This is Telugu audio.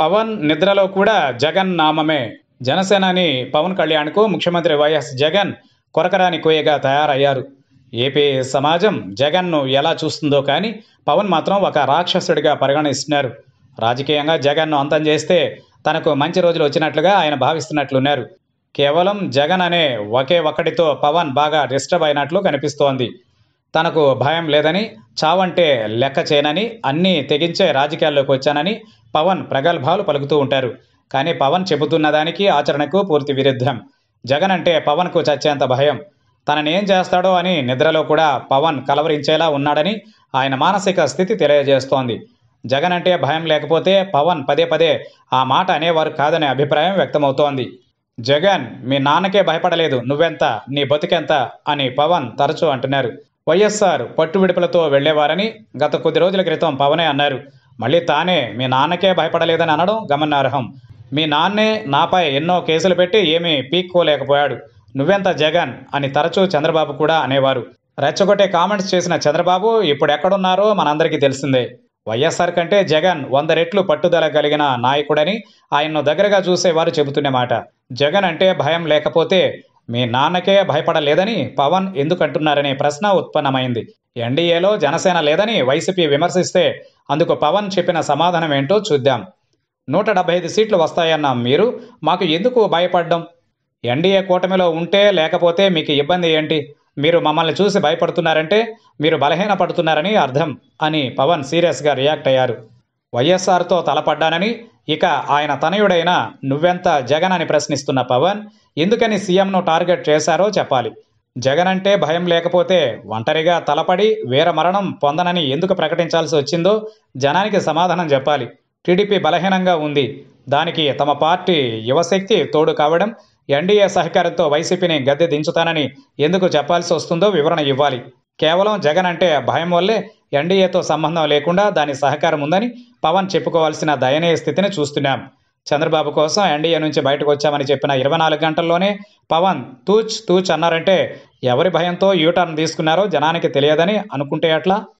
పవన్ నిద్రలో కూడా జగన్ నామమే జనసేనాని పవన్ కళ్యాణ్కు ముఖ్యమంత్రి వైఎస్ జగన్ కొరకరాని కోయగా తయారయ్యారు ఏపీ సమాజం జగన్ను ఎలా చూస్తుందో కానీ పవన్ మాత్రం ఒక రాక్షసుడిగా పరిగణిస్తున్నారు రాజకీయంగా జగన్ను అంతం చేస్తే తనకు మంచి రోజులు వచ్చినట్లుగా ఆయన భావిస్తున్నట్లున్నారు కేవలం జగన్ అనే ఒకే ఒక్కడితో పవన్ బాగా డిస్టర్బ్ అయినట్లు కనిపిస్తోంది తనకు భయం లేదని చావంటే లెక్క చేయనని అన్నీ తెగించే రాజకీయాల్లోకి వచ్చానని పవన్ ప్రగల్భాలు పలుకుతూ ఉంటారు కానీ పవన్ చెబుతున్న దానికి ఆచరణకు పూర్తి విరుద్ధం జగన్ అంటే పవన్కు చచ్చేంత భయం తననేం చేస్తాడో అని నిద్రలో కూడా పవన్ కలవరించేలా ఉన్నాడని ఆయన మానసిక స్థితి తెలియజేస్తోంది జగన్ అంటే భయం లేకపోతే పవన్ పదే పదే ఆ మాట అనేవారు కాదనే అభిప్రాయం వ్యక్తమవుతోంది జగన్ మీ నాన్నకే భయపడలేదు నువ్వెంత నీ బతుకెంత అని పవన్ తరచూ అంటున్నారు వైఎస్ఆర్ పట్టు విడుపులతో వెళ్లేవారని గత కొద్ది రోజుల క్రితం పవనే అన్నారు మళ్ళీ తానే మీ నాన్నకే భయపడలేదని అనడం గమనార్హం మీ నాన్నే నాపై ఎన్నో కేసులు పెట్టి ఏమీ పీక్కోలేకపోయాడు నువ్వెంత జగన్ అని తరచూ చంద్రబాబు కూడా అనేవారు రెచ్చగొట్టే కామెంట్స్ చేసిన చంద్రబాబు ఇప్పుడు ఎక్కడున్నారో మనందరికీ తెలిసిందే వైఎస్ఆర్ కంటే జగన్ వంద రెట్లు పట్టుదల కలిగిన నాయకుడని ఆయన్ను దగ్గరగా చూసేవారు చెబుతున్నమాట జగన్ అంటే భయం లేకపోతే మీ నాన్నకే భయపడలేదని పవన్ ఎందుకంటున్నారనే ప్రశ్న ఉత్పన్నమైంది ఎన్డీఏలో జనసేన లేదని వైసీపీ విమర్శిస్తే అందుకు పవన్ చెప్పిన సమాధానం ఏంటో చూద్దాం నూట డెబ్బై ఐదు సీట్లు వస్తాయన్న మీరు మాకు ఎందుకు భయపడ్డం ఎన్డీఏ కూటమిలో ఉంటే లేకపోతే మీకు ఇబ్బంది ఏంటి మీరు మమ్మల్ని చూసి భయపడుతున్నారంటే మీరు బలహీన పడుతున్నారని అర్థం అని పవన్ సీరియస్గా రియాక్ట్ అయ్యారు వైఎస్ఆర్తో తలపడ్డానని ఇక ఆయన తనయుడైన నువ్వెంత జగన్ అని ప్రశ్నిస్తున్న పవన్ ఎందుకని సీఎంను టార్గెట్ చేశారో చెప్పాలి జగన్ అంటే భయం లేకపోతే ఒంటరిగా తలపడి వీరమరణం పొందనని ఎందుకు ప్రకటించాల్సి వచ్చిందో జనానికి సమాధానం చెప్పాలి టీడీపీ బలహీనంగా ఉంది దానికి తమ పార్టీ యువశక్తి తోడు కావడం ఎన్డీఏ సహకారంతో వైసీపీని గద్దె దించుతానని ఎందుకు చెప్పాల్సి వస్తుందో వివరణ ఇవ్వాలి కేవలం జగన్ అంటే భయం వల్లే ఎన్డీఏతో సంబంధం లేకుండా దాని సహకారం ఉందని పవన్ చెప్పుకోవాల్సిన దయనీయ స్థితిని చూస్తున్నాం చంద్రబాబు కోసం ఎన్డీఏ నుంచి బయటకు వచ్చామని చెప్పిన ఇరవై నాలుగు గంటల్లోనే పవన్ తూచ్ తూచ్ అన్నారంటే ఎవరి భయంతో యూటర్న్ తీసుకున్నారో జనానికి తెలియదని అనుకుంటే అట్లా